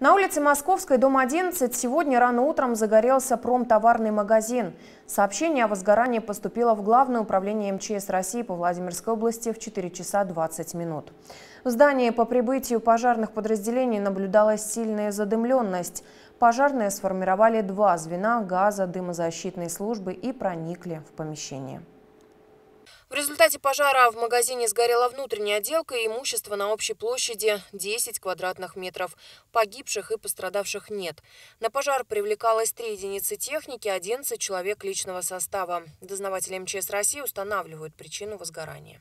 На улице Московской, дом 11, сегодня рано утром загорелся промтоварный магазин. Сообщение о возгорании поступило в Главное управление МЧС России по Владимирской области в 4 часа 20 минут. В здании по прибытию пожарных подразделений наблюдалась сильная задымленность. Пожарные сформировали два звена газа дымозащитной службы и проникли в помещение. В результате пожара в магазине сгорела внутренняя отделка и имущество на общей площади 10 квадратных метров. Погибших и пострадавших нет. На пожар привлекалось 3 единицы техники, 11 человек личного состава. Дознаватели МЧС России устанавливают причину возгорания.